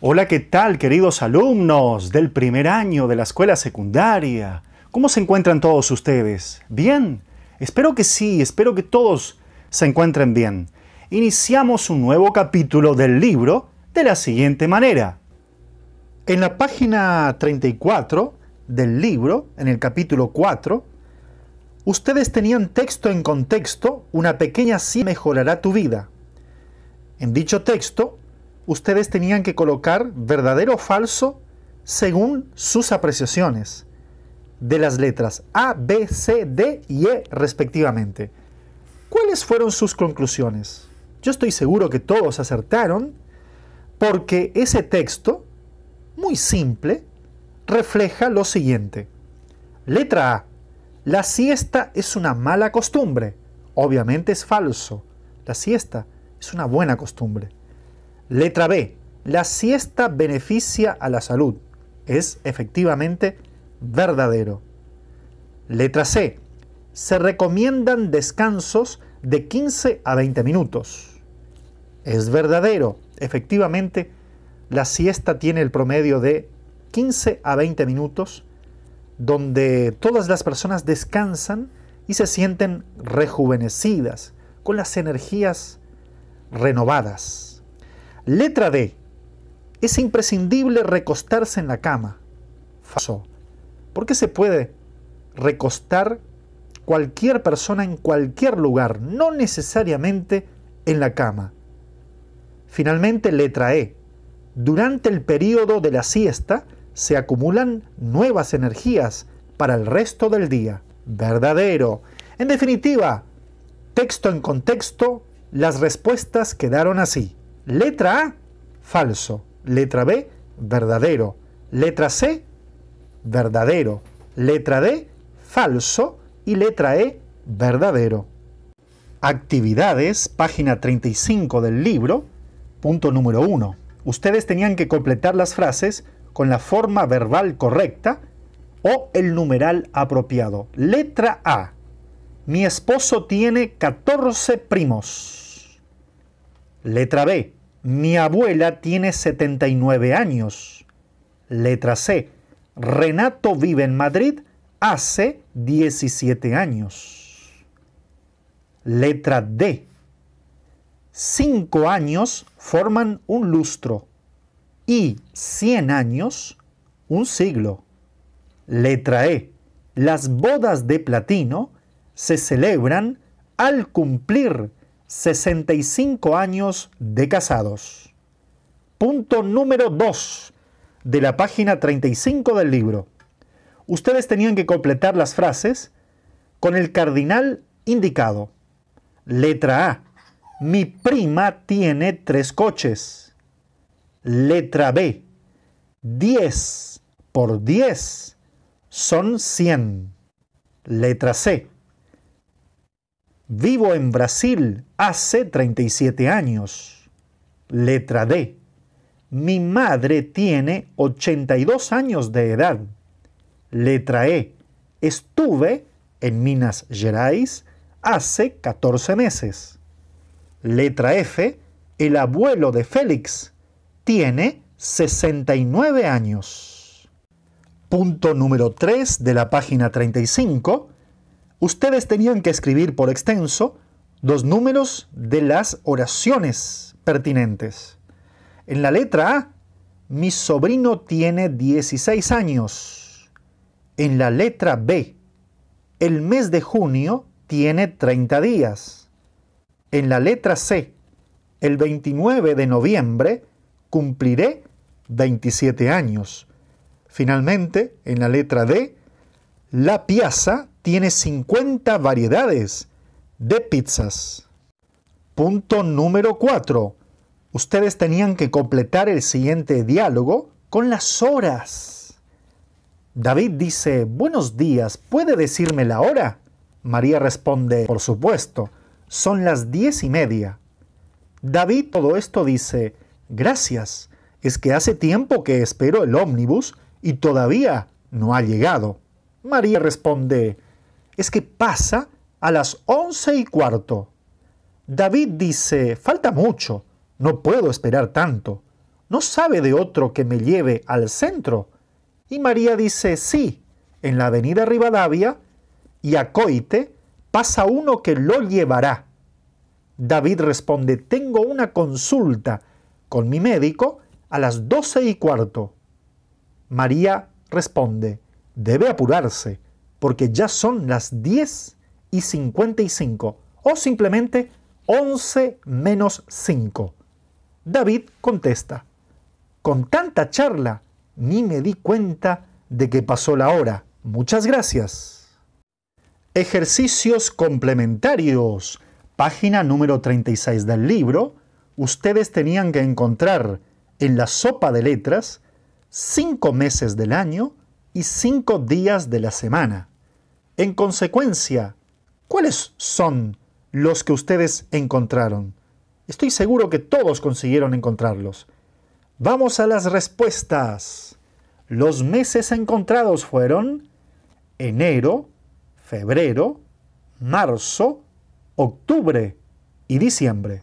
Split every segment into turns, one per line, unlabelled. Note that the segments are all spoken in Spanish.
Hola, ¿qué tal queridos alumnos del primer año de la escuela secundaria? ¿Cómo se encuentran todos ustedes? ¿Bien? Espero que sí, espero que todos se encuentren bien. Iniciamos un nuevo capítulo del libro de la siguiente manera. En la página 34 del libro, en el capítulo 4, ustedes tenían texto en contexto, una pequeña sí mejorará tu vida. En dicho texto, ustedes tenían que colocar verdadero o falso según sus apreciaciones de las letras A, B, C, D y E respectivamente. ¿Cuáles fueron sus conclusiones? Yo estoy seguro que todos acertaron porque ese texto, muy simple, refleja lo siguiente. Letra A. La siesta es una mala costumbre. Obviamente es falso. La siesta es una buena costumbre. Letra B. La siesta beneficia a la salud. Es efectivamente verdadero. Letra C. Se recomiendan descansos de 15 a 20 minutos. Es verdadero. Efectivamente, la siesta tiene el promedio de 15 a 20 minutos, donde todas las personas descansan y se sienten rejuvenecidas, con las energías renovadas. Letra D. Es imprescindible recostarse en la cama. Falso. ¿Por qué se puede recostar cualquier persona en cualquier lugar, no necesariamente en la cama? Finalmente, letra E. Durante el periodo de la siesta se acumulan nuevas energías para el resto del día. Verdadero. En definitiva, texto en contexto, las respuestas quedaron así. Letra A, falso. Letra B, verdadero. Letra C, verdadero. Letra D, falso. Y letra E, verdadero. Actividades, página 35 del libro, punto número 1. Ustedes tenían que completar las frases con la forma verbal correcta o el numeral apropiado. Letra A. Mi esposo tiene 14 primos. Letra B. Mi abuela tiene 79 años. Letra C. Renato vive en Madrid hace 17 años. Letra D. Cinco años forman un lustro y 100 años un siglo. Letra E. Las bodas de platino se celebran al cumplir 65 años de casados. Punto número 2 de la página 35 del libro. Ustedes tenían que completar las frases con el cardinal indicado. Letra A. Mi prima tiene tres coches. Letra B. 10 por 10 son 100. Letra C. Vivo en Brasil hace 37 años. Letra D. Mi madre tiene 82 años de edad. Letra E. Estuve en Minas Gerais hace 14 meses. Letra F. El abuelo de Félix tiene 69 años. Punto número 3 de la página 35 ustedes tenían que escribir por extenso los números de las oraciones pertinentes. En la letra A, mi sobrino tiene 16 años. En la letra B, el mes de junio tiene 30 días. En la letra C, el 29 de noviembre cumpliré 27 años. Finalmente, en la letra D, la piazza tiene 50 variedades de pizzas. Punto número 4. Ustedes tenían que completar el siguiente diálogo con las horas. David dice, buenos días, ¿puede decirme la hora? María responde, por supuesto, son las diez y media. David todo esto dice, gracias, es que hace tiempo que espero el ómnibus y todavía no ha llegado. María responde, es que pasa a las once y cuarto. David dice, falta mucho, no puedo esperar tanto. No sabe de otro que me lleve al centro. Y María dice, sí, en la avenida Rivadavia y a Coite pasa uno que lo llevará. David responde, tengo una consulta con mi médico a las doce y cuarto. María responde, debe apurarse, porque ya son las 10 y 55, o simplemente 11 menos 5. David contesta, con tanta charla, ni me di cuenta de que pasó la hora. Muchas gracias. Ejercicios complementarios. Página número 36 del libro. Ustedes tenían que encontrar en la sopa de letras cinco meses del año cinco días de la semana. En consecuencia, ¿cuáles son los que ustedes encontraron? Estoy seguro que todos consiguieron encontrarlos. Vamos a las respuestas. Los meses encontrados fueron enero, febrero, marzo, octubre y diciembre.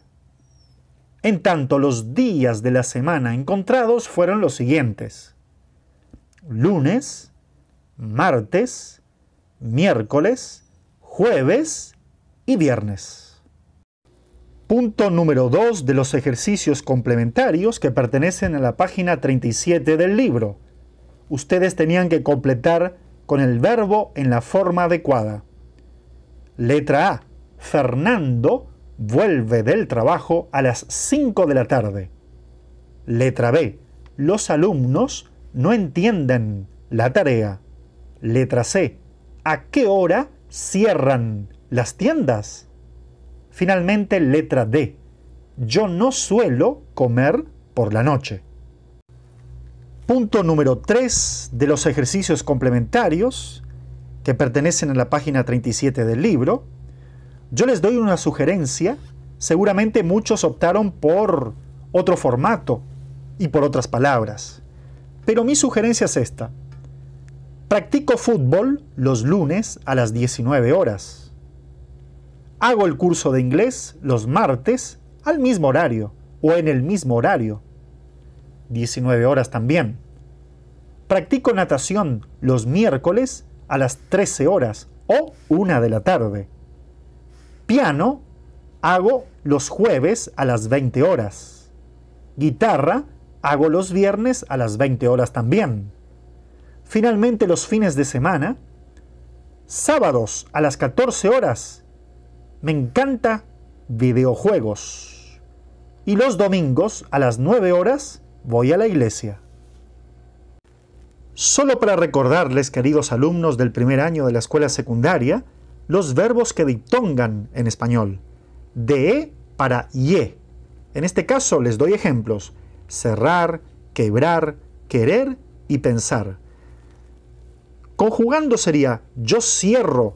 En tanto, los días de la semana encontrados fueron los siguientes lunes, martes, miércoles, jueves y viernes. Punto número 2 de los ejercicios complementarios que pertenecen a la página 37 del libro. Ustedes tenían que completar con el verbo en la forma adecuada. Letra A. Fernando vuelve del trabajo a las 5 de la tarde. Letra B. Los alumnos no entienden la tarea. Letra C. ¿A qué hora cierran las tiendas? Finalmente, letra D. Yo no suelo comer por la noche. Punto número 3 de los ejercicios complementarios que pertenecen a la página 37 del libro. Yo les doy una sugerencia. Seguramente muchos optaron por otro formato y por otras palabras. Pero mi sugerencia es esta. Practico fútbol los lunes a las 19 horas. Hago el curso de inglés los martes al mismo horario o en el mismo horario. 19 horas también. Practico natación los miércoles a las 13 horas o una de la tarde. Piano hago los jueves a las 20 horas. Guitarra Hago los viernes a las 20 horas también. Finalmente los fines de semana, sábados a las 14 horas, me encanta videojuegos. Y los domingos a las 9 horas voy a la iglesia. Solo para recordarles, queridos alumnos del primer año de la escuela secundaria, los verbos que dictongan en español. De para ye. En este caso les doy ejemplos cerrar, quebrar, querer y pensar. Conjugando sería yo cierro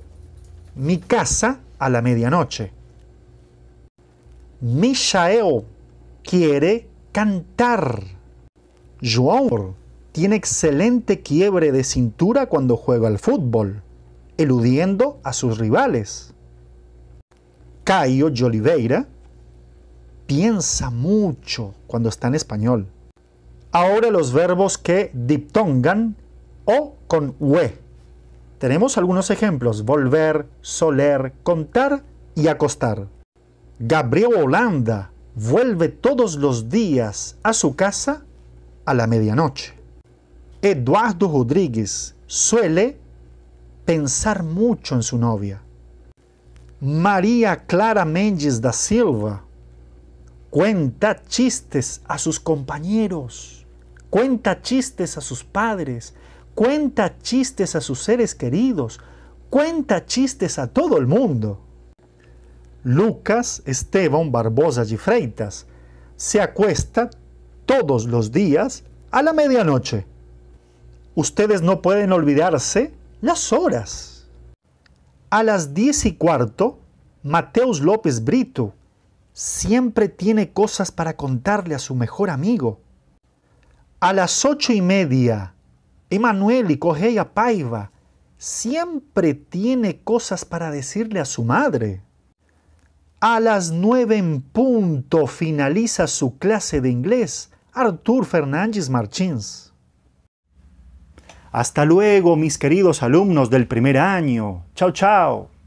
mi casa a la medianoche. Michael quiere cantar. João tiene excelente quiebre de cintura cuando juega al fútbol, eludiendo a sus rivales. Caio Oliveira piensa mucho cuando está en español. Ahora los verbos que diptongan o con we. Tenemos algunos ejemplos, volver, soler, contar y acostar. Gabriel Holanda vuelve todos los días a su casa a la medianoche. Eduardo Rodríguez suele pensar mucho en su novia. María Clara Méndez da Silva Cuenta chistes a sus compañeros, cuenta chistes a sus padres, cuenta chistes a sus seres queridos, cuenta chistes a todo el mundo. Lucas Esteban Barbosa y Freitas se acuesta todos los días a la medianoche. Ustedes no pueden olvidarse las horas. A las diez y cuarto, Mateus López Brito siempre tiene cosas para contarle a su mejor amigo. A las ocho y media, Emanuel y Cogeia Paiva siempre tiene cosas para decirle a su madre. A las nueve en punto finaliza su clase de inglés Artur Fernández Marchins. Hasta luego, mis queridos alumnos del primer año. Chao, chao.